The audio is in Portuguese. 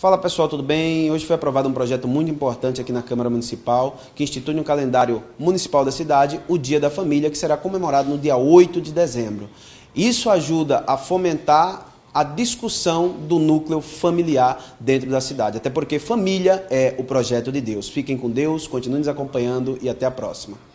Fala pessoal, tudo bem? Hoje foi aprovado um projeto muito importante aqui na Câmara Municipal que institui no calendário municipal da cidade o Dia da Família, que será comemorado no dia 8 de dezembro. Isso ajuda a fomentar a discussão do núcleo familiar dentro da cidade, até porque família é o projeto de Deus. Fiquem com Deus, continuem nos acompanhando e até a próxima.